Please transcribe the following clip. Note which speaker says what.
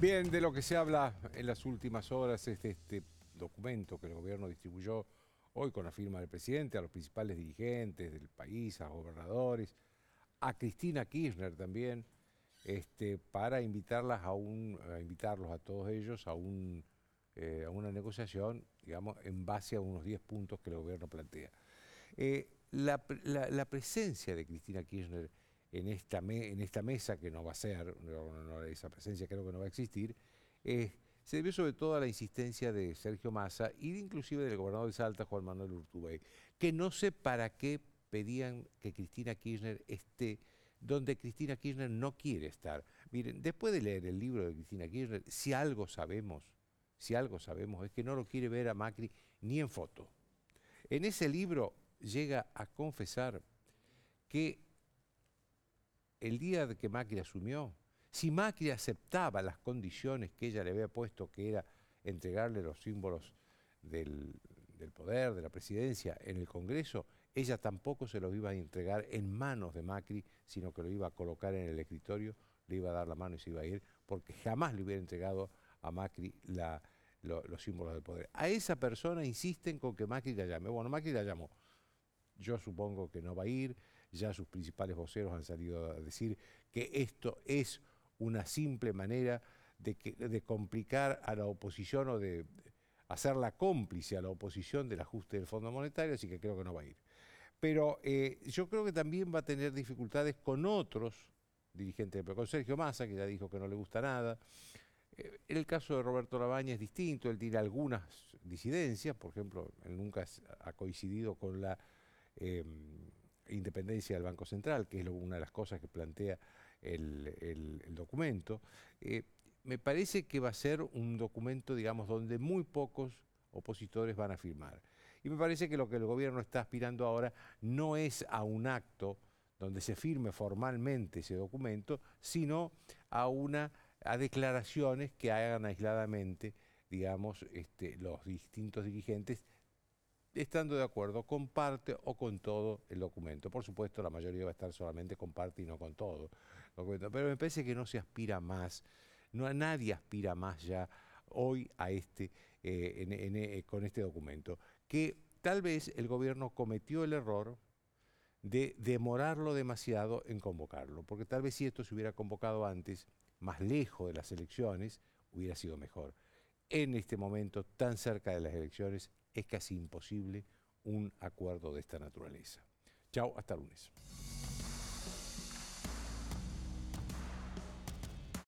Speaker 1: Bien, de lo que se habla en las últimas horas es de este documento que el gobierno distribuyó hoy con la firma del presidente a los principales dirigentes del país, a los gobernadores, a Cristina Kirchner también, este, para invitarlas a un, invitarlos a todos ellos a, un, eh, a una negociación, digamos, en base a unos 10 puntos que el gobierno plantea. Eh, la presencia de Cristina Kirchner en esta, en esta mesa, que no va a ser, esa presencia creo que no va a existir, se debió sobre todo a la insistencia de Sergio Massa y e inclusive del gobernador de Salta, Juan Manuel Urtubey, que no sé para qué pedían que Cristina Kirchner esté donde Cristina Kirchner no quiere estar. Miren, después de leer el libro de Cristina Kirchner, si algo sabemos, si algo sabemos, es que no lo quiere ver a Macri ni en foto. En ese libro llega a confesar que el día de que Macri asumió, si Macri aceptaba las condiciones que ella le había puesto, que era entregarle los símbolos del, poder, de la presidencia en el Congreso, ella tampoco se los iba a entregar en manos de Macri, sino que lo iba a colocar en el escritorio, le iba a dar la mano y se iba a ir, porque jamás le hubiera entregado a Macri los símbolos del poder. A esa persona insisten con que Macri la llame. Bueno, Macri la llamó. Yo supongo que no va a ir, ya sus principales voceros han salido a decir que esto es una simple manera de, complicar a la oposición o de hacerla cómplice a la oposición del ajuste del Fondo Monetario, así que creo que no va a ir. Pero eh, yo creo que también va a tener dificultades con otros dirigentes, pero con Sergio Massa, que ya dijo que no le gusta nada. Eh, el caso de Roberto Labaña es distinto, él tiene algunas disidencias, por ejemplo, él nunca ha coincidido con la eh, independencia del Banco Central, que es una de las cosas que plantea el, documento, eh, me parece que va a ser un documento, digamos, donde muy pocos opositores van a firmar. Y me parece que lo que el gobierno está aspirando ahora no es a un acto donde se firme formalmente ese documento, sino a una a declaraciones que hagan aisladamente, digamos, este, los distintos dirigentes estando de acuerdo con parte o con todo el documento. Por supuesto, la mayoría va a estar solamente con parte y no con todo. Pero me parece que no se aspira más, no nadie aspira más ya hoy a este, eh, eh, con este documento, que tal vez el gobierno cometió el error de demorarlo demasiado en convocarlo, porque tal vez si esto se hubiera convocado antes, más lejos de las elecciones, hubiera sido mejor. En este momento, tan cerca de las elecciones, es casi imposible un acuerdo de esta naturaleza. Chao, hasta lunes.